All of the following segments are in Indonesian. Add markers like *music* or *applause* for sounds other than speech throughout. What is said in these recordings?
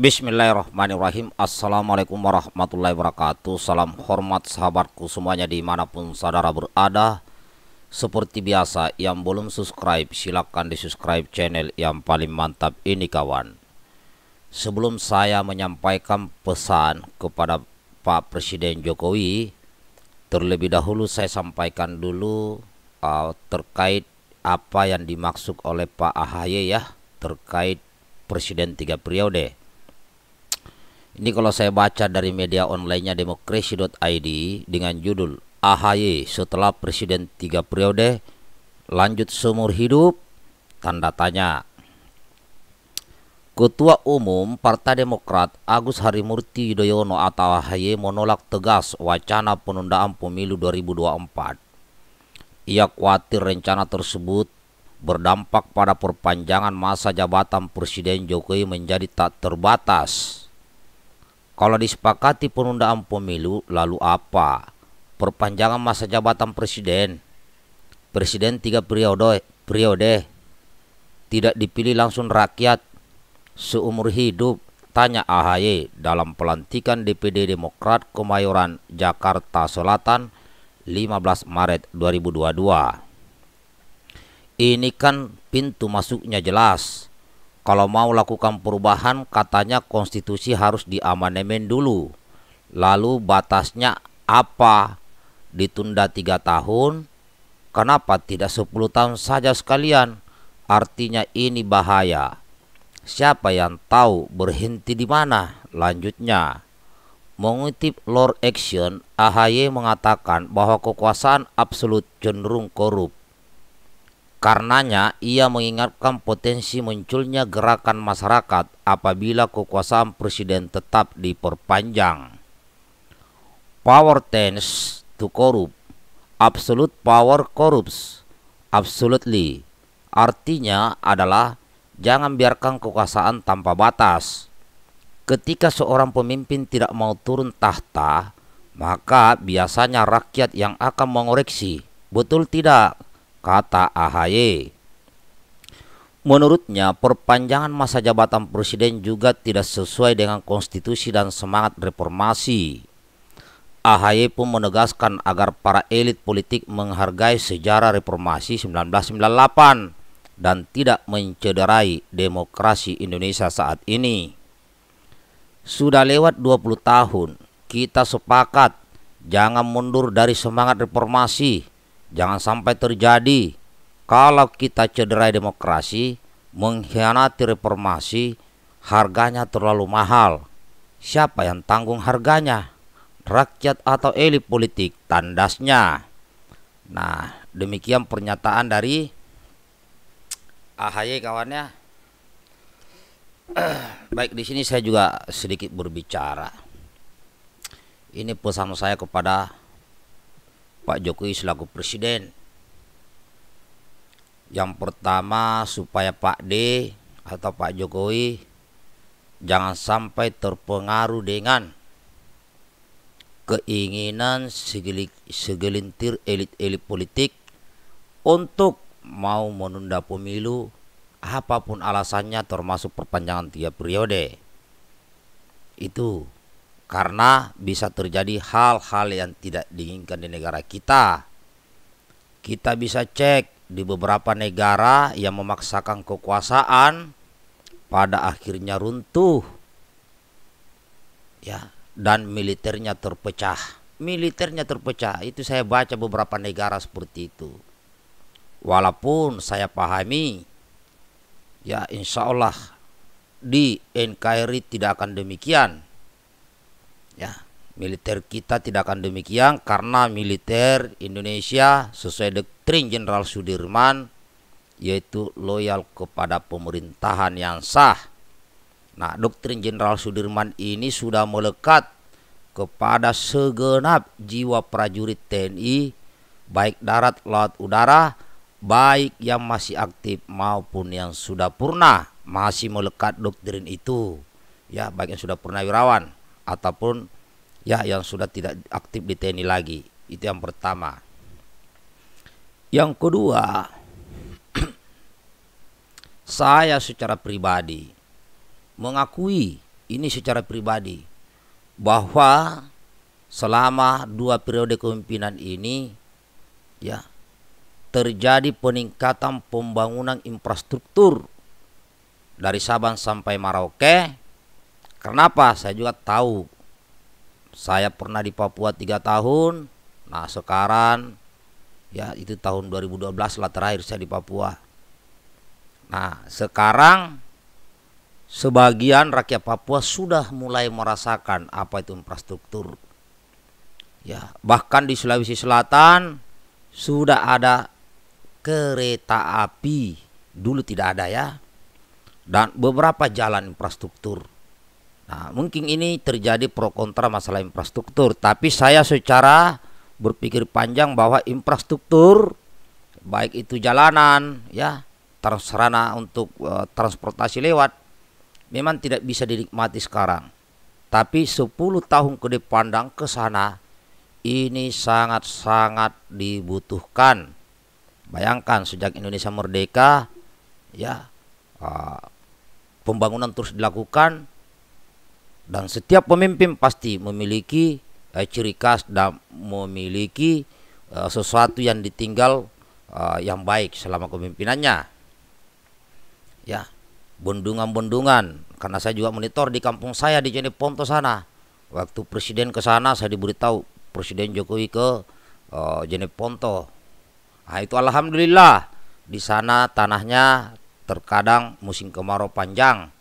Bismillahirrahmanirrahim Assalamualaikum warahmatullahi wabarakatuh Salam hormat sahabatku semuanya dimanapun saudara berada Seperti biasa yang belum subscribe silahkan di subscribe channel yang paling mantap ini kawan Sebelum saya menyampaikan pesan kepada Pak Presiden Jokowi Terlebih dahulu saya sampaikan dulu uh, terkait apa yang dimaksud oleh Pak Ahaye ya Terkait Presiden tiga periode ini kalau saya baca dari media onlinenya demokrasi.id dengan judul AHY setelah presiden tiga periode lanjut seumur hidup tanda tanya. Ketua Umum Partai Demokrat Agus Harimurti Yudhoyono atau AHY menolak tegas wacana penundaan pemilu 2024. Ia khawatir rencana tersebut berdampak pada perpanjangan masa jabatan Presiden Jokowi menjadi tak terbatas. Kalau disepakati penundaan pemilu, lalu apa? Perpanjangan masa jabatan presiden. Presiden tiga periode, periode. Tidak dipilih langsung rakyat. Seumur hidup, tanya AHY dalam pelantikan DPD Demokrat Kemayoran Jakarta Selatan 15 Maret 2022. Ini kan pintu masuknya jelas kalau mau lakukan perubahan katanya konstitusi harus diamandemen dulu. Lalu batasnya apa? Ditunda tiga tahun? Kenapa tidak 10 tahun saja sekalian? Artinya ini bahaya. Siapa yang tahu berhenti di mana? Lanjutnya. Mengutip Lord Action, AHY mengatakan bahwa kekuasaan absolut cenderung korup. Karenanya, ia mengingatkan potensi munculnya gerakan masyarakat apabila kekuasaan presiden tetap diperpanjang. Power tends to corrupt. Absolute power corrupts. Absolutely. Artinya adalah jangan biarkan kekuasaan tanpa batas. Ketika seorang pemimpin tidak mau turun tahta, maka biasanya rakyat yang akan mengoreksi. Betul tidak? kata AHY. Menurutnya, perpanjangan masa jabatan presiden juga tidak sesuai dengan konstitusi dan semangat reformasi. AHY pun menegaskan agar para elit politik menghargai sejarah reformasi 1998 dan tidak mencederai demokrasi Indonesia saat ini. Sudah lewat 20 tahun, kita sepakat jangan mundur dari semangat reformasi Jangan sampai terjadi kalau kita cederai demokrasi, mengkhianati reformasi, harganya terlalu mahal. Siapa yang tanggung harganya? Rakyat atau elit politik tandasnya. Nah, demikian pernyataan dari AHY kawannya. *clears throat* Baik, di sini saya juga sedikit berbicara. Ini pesan saya kepada Pak Jokowi selaku presiden. Yang pertama supaya Pak D atau Pak Jokowi jangan sampai terpengaruh dengan keinginan segelintir elit-elit politik untuk mau menunda pemilu apapun alasannya termasuk perpanjangan tiap periode. Itu karena bisa terjadi hal-hal yang tidak diinginkan di negara kita. Kita bisa cek di beberapa negara yang memaksakan kekuasaan pada akhirnya runtuh. Ya, dan militernya terpecah. Militernya terpecah, itu saya baca beberapa negara seperti itu. Walaupun saya pahami, ya insya Allah di NKRI tidak akan demikian Ya, militer kita tidak akan demikian karena militer Indonesia sesuai doktrin Jenderal Sudirman yaitu loyal kepada pemerintahan yang sah. Nah, doktrin Jenderal Sudirman ini sudah melekat kepada segenap jiwa prajurit TNI baik darat, laut, udara, baik yang masih aktif maupun yang sudah purna masih melekat doktrin itu. Ya, baik yang sudah purna wirawan ataupun ya yang sudah tidak aktif di TNI lagi. Itu yang pertama. Yang kedua, *clears throat* saya secara pribadi mengakui ini secara pribadi bahwa selama dua periode kepemimpinan ini ya terjadi peningkatan pembangunan infrastruktur dari Sabang sampai Merauke Kenapa? Saya juga tahu. Saya pernah di Papua tiga tahun. Nah sekarang ya itu tahun 2012 lah terakhir saya di Papua. Nah sekarang sebagian rakyat Papua sudah mulai merasakan apa itu infrastruktur. Ya, bahkan di Sulawesi Selatan sudah ada kereta api, dulu tidak ada ya. Dan beberapa jalan infrastruktur. Nah, mungkin ini terjadi pro kontra masalah infrastruktur, tapi saya secara berpikir panjang bahwa infrastruktur baik itu jalanan, ya, sarana untuk e, transportasi lewat memang tidak bisa dinikmati sekarang. Tapi 10 tahun ke depan dan ke sana ini sangat-sangat dibutuhkan. Bayangkan sejak Indonesia merdeka ya e, pembangunan terus dilakukan dan setiap pemimpin pasti memiliki eh, ciri khas dan memiliki eh, sesuatu yang ditinggal eh, yang baik selama kepemimpinannya. Ya, bendungan-bendungan. Karena saya juga monitor di kampung saya di Jenis Ponto sana. Waktu presiden ke sana saya diberitahu presiden Jokowi ke eh, Jenis Ponto. Nah, itu alhamdulillah di sana tanahnya terkadang musim kemarau panjang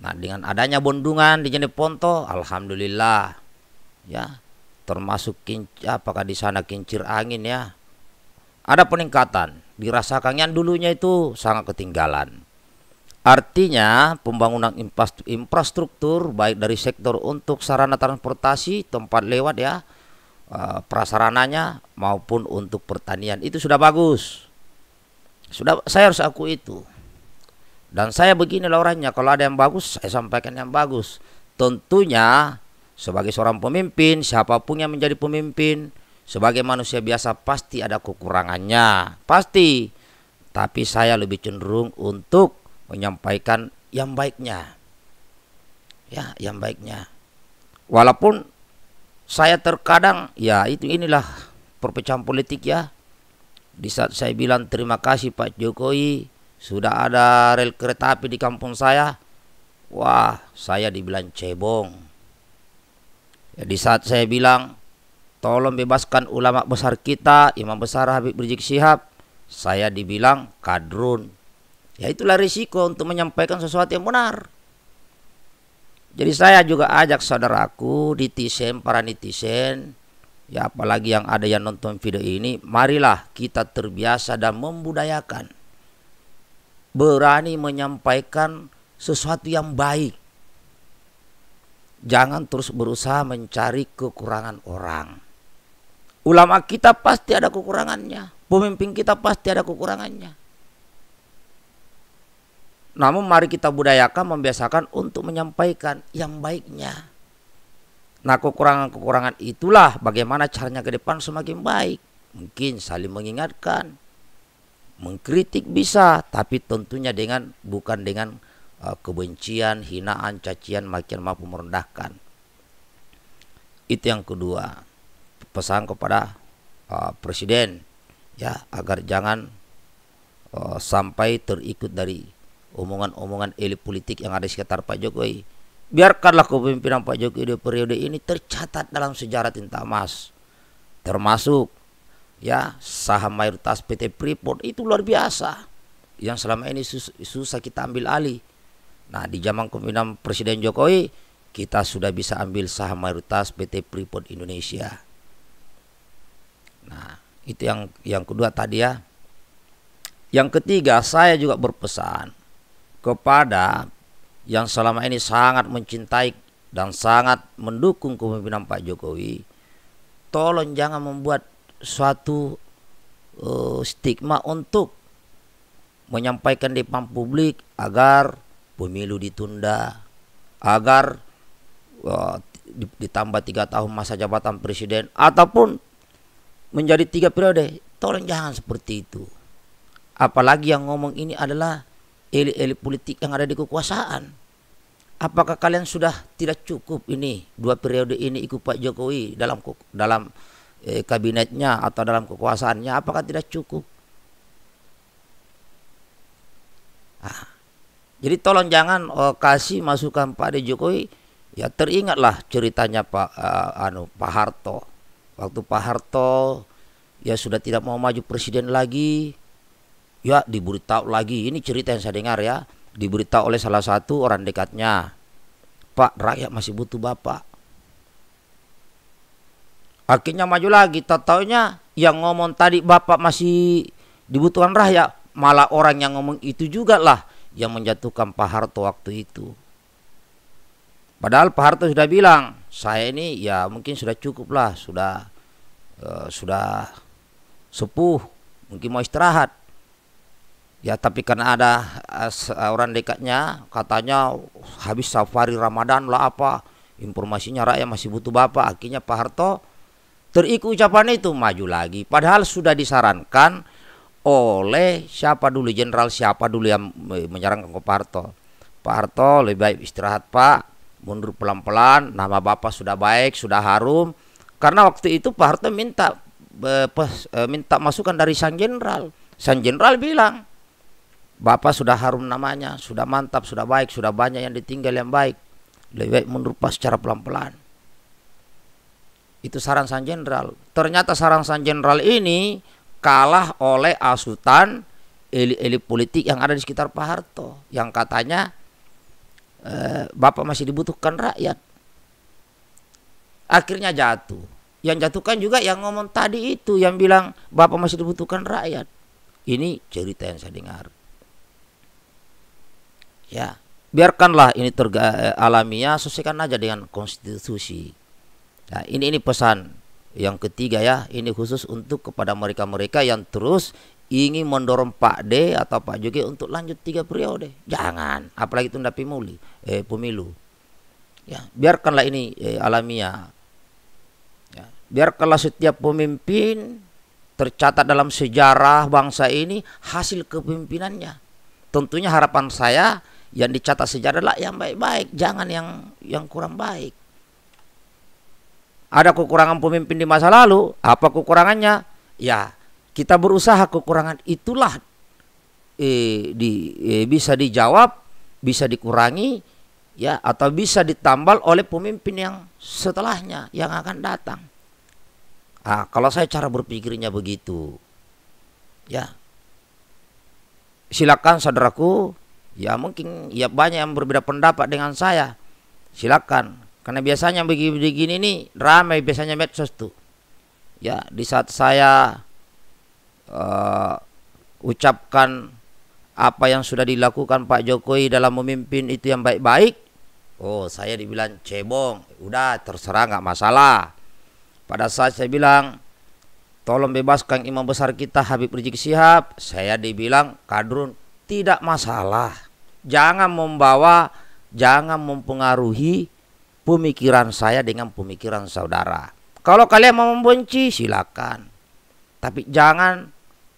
Nah, dengan adanya bondungan di Jeneponto, alhamdulillah ya, termasuk kincir, apakah di sana kincir angin ya. Ada peningkatan, dirasakan yang dulunya itu sangat ketinggalan. Artinya, pembangunan infrastruktur baik dari sektor untuk sarana transportasi, tempat lewat ya, eh, prasarananya maupun untuk pertanian itu sudah bagus. Sudah saya harus aku itu. Dan saya beginilah orangnya, kalau ada yang bagus, saya sampaikan yang bagus. Tentunya sebagai seorang pemimpin, siapapun yang menjadi pemimpin, sebagai manusia biasa pasti ada kekurangannya, pasti. Tapi saya lebih cenderung untuk menyampaikan yang baiknya. Ya, yang baiknya. Walaupun saya terkadang ya itu inilah perpecahan politik ya. Di saat saya bilang terima kasih Pak Jokowi, sudah ada rel kereta api di kampung saya. Wah, saya dibilang cebong. Ya, di saat saya bilang, tolong bebaskan ulama besar kita, imam besar Habib Rizik Syihab. Saya dibilang kadrun. Ya itulah risiko untuk menyampaikan sesuatu yang benar. Jadi saya juga ajak saudaraku, tisen, para netizen, ya apalagi yang ada yang nonton video ini, marilah kita terbiasa dan membudayakan berani menyampaikan sesuatu yang baik. Jangan terus berusaha mencari kekurangan orang. Ulama kita pasti ada kekurangannya, pemimpin kita pasti ada kekurangannya. Namun mari kita budayakan membiasakan untuk menyampaikan yang baiknya. Nah kekurangan-kekurangan itulah bagaimana caranya ke depan semakin baik. Mungkin saling mengingatkan, Mengkritik bisa, tapi tentunya dengan bukan dengan uh, kebencian, hinaan, cacian, makin mampu merendahkan. Itu yang kedua. Pesan kepada uh, presiden ya agar jangan uh, sampai terikut dari omongan-omongan elit politik yang ada di sekitar Pak Jokowi. Biarkanlah kepemimpinan Pak Jokowi di periode ini tercatat dalam sejarah tinta emas. Termasuk ya saham mayoritas PT Freeport itu luar biasa yang selama ini sus susah kita ambil alih. Nah di zaman kepemimpinan Presiden Jokowi kita sudah bisa ambil saham mayoritas PT Freeport Indonesia. Nah itu yang yang kedua tadi ya. Yang ketiga saya juga berpesan kepada yang selama ini sangat mencintai dan sangat mendukung kepemimpinan Pak Jokowi, tolong jangan membuat suatu uh, stigma untuk menyampaikan di depan publik agar pemilu ditunda, agar uh, ditambah tiga tahun masa jabatan presiden ataupun menjadi tiga periode. Tolong jangan seperti itu. Apalagi yang ngomong ini adalah elit-elit politik yang ada di kekuasaan. Apakah kalian sudah tidak cukup ini dua periode ini ikut Pak Jokowi dalam dalam eh, kabinetnya atau dalam kekuasaannya apakah tidak cukup? Ah. Jadi tolong jangan oh, kasih masukan Pak Jokowi ya teringatlah ceritanya Pak uh, anu Pak Harto. Waktu Pak Harto ya sudah tidak mau maju presiden lagi. Ya diberitahu lagi ini cerita yang saya dengar ya diberitahu oleh salah satu orang dekatnya. Pak rakyat masih butuh Bapak. Akhirnya maju lagi. Tahu-taunya yang ngomong tadi Bapak masih dibutuhkan rakyat. Malah orang yang ngomong itu juga lah yang menjatuhkan Pak Harto waktu itu. Padahal Pak Harto sudah bilang, saya ini ya mungkin sudah cukup lah, sudah uh, sudah sepuh, mungkin mau istirahat. Ya tapi karena ada uh, orang dekatnya katanya habis safari Ramadan lah apa informasinya rakyat masih butuh bapak akhirnya Pak Harto Teriku ucapan itu maju lagi. Padahal sudah disarankan oleh siapa dulu jenderal siapa dulu yang menyarankan ke Pak Harto. Pak Harto lebih baik istirahat Pak, mundur pelan-pelan. Nama Bapak sudah baik, sudah harum. Karena waktu itu Pak Harto minta e, minta masukan dari sang jenderal. Sang jenderal bilang, Bapak sudah harum namanya, sudah mantap, sudah baik, sudah banyak yang ditinggal yang baik. Lebih baik mundur pas secara pelan-pelan itu saran sang Jenderal. Ternyata saran sang Jenderal ini kalah oleh asutan elit-elit politik yang ada di sekitar Pak Harto yang katanya e, Bapak masih dibutuhkan rakyat. Akhirnya jatuh. Yang jatuhkan juga yang ngomong tadi itu yang bilang Bapak masih dibutuhkan rakyat. Ini cerita yang saya dengar. Ya, biarkanlah ini terga eh, alamiah, selesaikan aja dengan konstitusi. Nah, ini ini pesan yang ketiga ya, ini khusus untuk kepada mereka-mereka yang terus ingin mendorong Pak D atau Pak Jokowi untuk lanjut tiga periode. Jangan, apalagi itu pemilu, eh, pemilu. Ya, biarkanlah ini eh, alamiah. Ya, biarkanlah setiap pemimpin tercatat dalam sejarah bangsa ini hasil kepemimpinannya. Tentunya harapan saya yang dicatat sejarah adalah yang baik-baik, jangan yang yang kurang baik. Ada kekurangan pemimpin di masa lalu, apa kekurangannya? Ya, kita berusaha kekurangan itulah eh, di eh, bisa dijawab, bisa dikurangi, ya atau bisa ditambal oleh pemimpin yang setelahnya yang akan datang. Ah, kalau saya cara berpikirnya begitu, ya silakan saudaraku, ya mungkin ya banyak yang berbeda pendapat dengan saya, silakan karena biasanya begini-begini ini ramai biasanya medsos tuh. Ya, di saat saya uh, ucapkan apa yang sudah dilakukan Pak Jokowi dalam memimpin itu yang baik-baik, oh saya dibilang cebong, udah terserah nggak masalah. Pada saat saya bilang tolong bebaskan imam besar kita Habib Rizik Sihab, saya dibilang kadrun tidak masalah. Jangan membawa, jangan mempengaruhi pemikiran saya dengan pemikiran saudara. Kalau kalian mau membenci silakan. Tapi jangan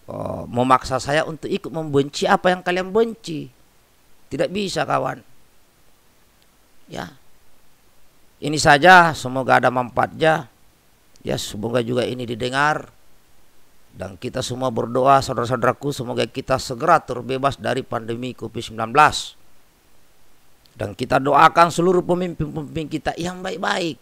oh, memaksa saya untuk ikut membenci apa yang kalian benci. Tidak bisa kawan. Ya. Ini saja semoga ada manfaatnya. Ya semoga juga ini didengar. Dan kita semua berdoa saudara-saudaraku semoga kita segera terbebas dari pandemi COVID-19. Dan kita doakan seluruh pemimpin-pemimpin kita yang baik-baik.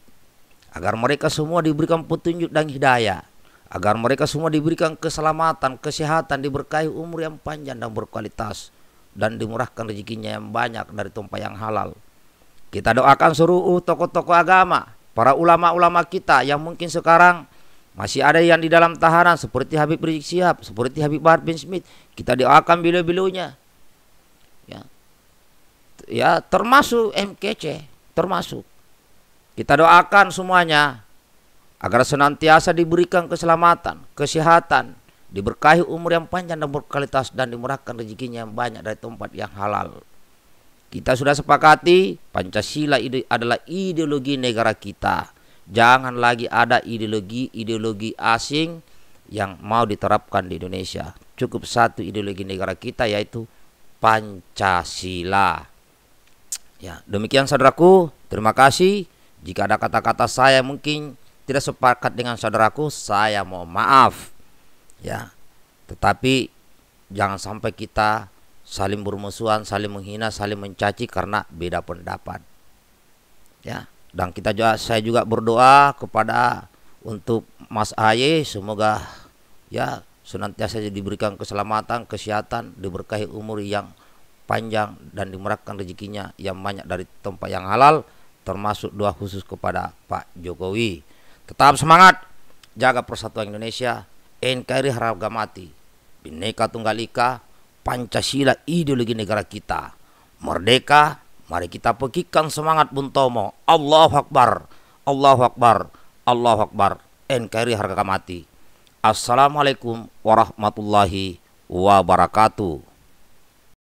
Agar mereka semua diberikan petunjuk dan hidayah. Agar mereka semua diberikan keselamatan, kesehatan, diberkahi umur yang panjang dan berkualitas. Dan dimurahkan rezekinya yang banyak dari tumpah yang halal. Kita doakan seluruh tokoh-tokoh agama, para ulama-ulama kita yang mungkin sekarang masih ada yang di dalam tahanan seperti Habib Rizik Sihab, seperti Habib Bahar bin Smith. Kita doakan bila beliaunya Ya, ya termasuk MKC, termasuk. Kita doakan semuanya agar senantiasa diberikan keselamatan, kesehatan, diberkahi umur yang panjang dan berkualitas dan dimurahkan rezekinya yang banyak dari tempat yang halal. Kita sudah sepakati Pancasila ide adalah ideologi negara kita. Jangan lagi ada ideologi-ideologi asing yang mau diterapkan di Indonesia. Cukup satu ideologi negara kita yaitu Pancasila. Ya, demikian saudaraku, terima kasih. Jika ada kata-kata saya mungkin tidak sepakat dengan saudaraku, saya mau maaf. Ya. Tetapi jangan sampai kita saling bermusuhan, saling menghina, saling mencaci karena beda pendapat. Ya. Dan kita juga saya juga berdoa kepada untuk Mas Aye semoga ya senantiasa diberikan keselamatan, kesehatan, diberkahi umur yang panjang dan dimurahkan rezekinya yang banyak dari tempat yang halal termasuk doa khusus kepada Pak Jokowi. Tetap semangat, jaga persatuan Indonesia, NKRI harga mati, Bhinneka Tunggal Ika, Pancasila ideologi negara kita. Merdeka, mari kita pekikan semangat Buntomo. Allahu Akbar, Allahu Akbar, Allahu Akbar, NKRI harga mati. Assalamualaikum warahmatullahi wabarakatuh.